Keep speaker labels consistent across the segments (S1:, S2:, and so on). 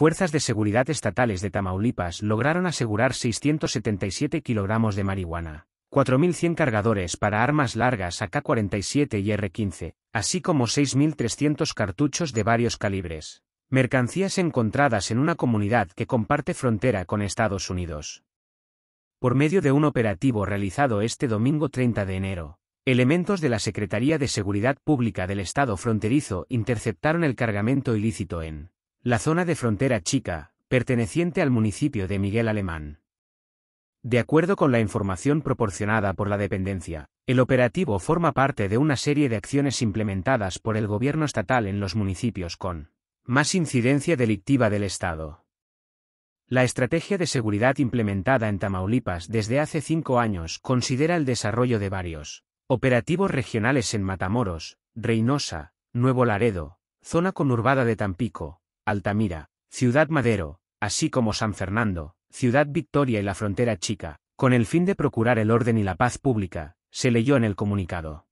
S1: fuerzas de seguridad estatales de Tamaulipas lograron asegurar 677 kilogramos de marihuana, 4.100 cargadores para armas largas AK-47 y R-15, así como 6.300 cartuchos de varios calibres, mercancías encontradas en una comunidad que comparte frontera con Estados Unidos. Por medio de un operativo realizado este domingo 30 de enero, Elementos de la Secretaría de Seguridad Pública del Estado fronterizo interceptaron el cargamento ilícito en la zona de frontera chica, perteneciente al municipio de Miguel Alemán. De acuerdo con la información proporcionada por la dependencia, el operativo forma parte de una serie de acciones implementadas por el gobierno estatal en los municipios con más incidencia delictiva del Estado. La estrategia de seguridad implementada en Tamaulipas desde hace cinco años considera el desarrollo de varios operativos regionales en Matamoros, Reynosa, Nuevo Laredo, zona conurbada de Tampico, Altamira, Ciudad Madero, así como San Fernando, Ciudad Victoria y la frontera chica, con el fin de procurar el orden y la paz pública, se leyó en el comunicado.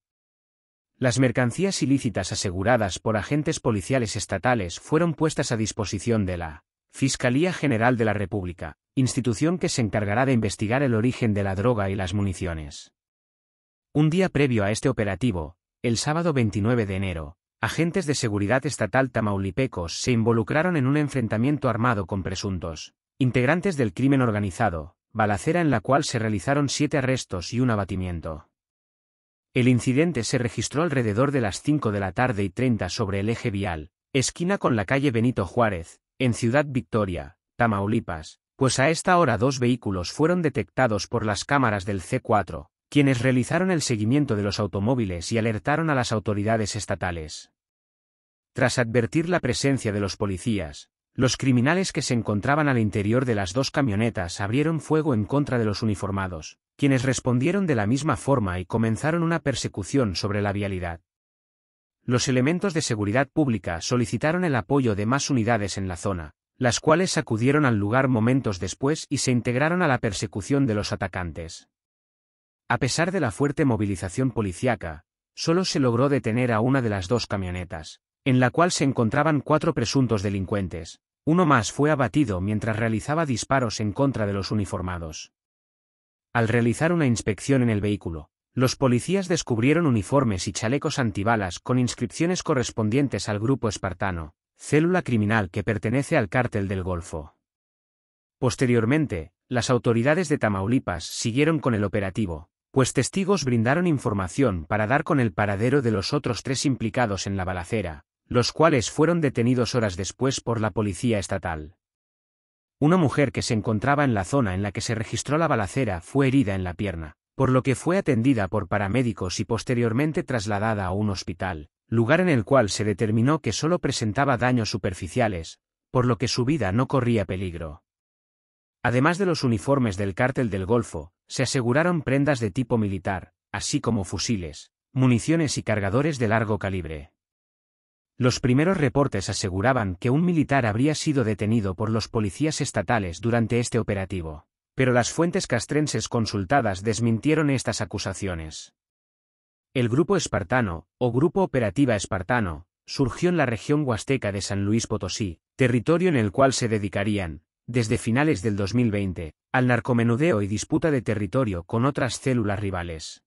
S1: Las mercancías ilícitas aseguradas por agentes policiales estatales fueron puestas a disposición de la Fiscalía General de la República, institución que se encargará de investigar el origen de la droga y las municiones. Un día previo a este operativo, el sábado 29 de enero, agentes de seguridad estatal tamaulipecos se involucraron en un enfrentamiento armado con presuntos integrantes del crimen organizado, balacera en la cual se realizaron siete arrestos y un abatimiento. El incidente se registró alrededor de las 5 de la tarde y 30 sobre el eje vial, esquina con la calle Benito Juárez, en Ciudad Victoria, Tamaulipas, pues a esta hora dos vehículos fueron detectados por las cámaras del C4, quienes realizaron el seguimiento de los automóviles y alertaron a las autoridades estatales. Tras advertir la presencia de los policías, los criminales que se encontraban al interior de las dos camionetas abrieron fuego en contra de los uniformados, quienes respondieron de la misma forma y comenzaron una persecución sobre la vialidad. Los elementos de seguridad pública solicitaron el apoyo de más unidades en la zona, las cuales acudieron al lugar momentos después y se integraron a la persecución de los atacantes. A pesar de la fuerte movilización policiaca, solo se logró detener a una de las dos camionetas, en la cual se encontraban cuatro presuntos delincuentes. Uno más fue abatido mientras realizaba disparos en contra de los uniformados. Al realizar una inspección en el vehículo, los policías descubrieron uniformes y chalecos antibalas con inscripciones correspondientes al grupo espartano, célula criminal que pertenece al cártel del Golfo. Posteriormente, las autoridades de Tamaulipas siguieron con el operativo, pues testigos brindaron información para dar con el paradero de los otros tres implicados en la balacera, los cuales fueron detenidos horas después por la policía estatal. Una mujer que se encontraba en la zona en la que se registró la balacera fue herida en la pierna, por lo que fue atendida por paramédicos y posteriormente trasladada a un hospital, lugar en el cual se determinó que solo presentaba daños superficiales, por lo que su vida no corría peligro. Además de los uniformes del cártel del Golfo, se aseguraron prendas de tipo militar, así como fusiles, municiones y cargadores de largo calibre. Los primeros reportes aseguraban que un militar habría sido detenido por los policías estatales durante este operativo, pero las fuentes castrenses consultadas desmintieron estas acusaciones. El Grupo Espartano, o Grupo Operativa Espartano, surgió en la región huasteca de San Luis Potosí, territorio en el cual se dedicarían, desde finales del 2020, al narcomenudeo y disputa de territorio con otras células rivales.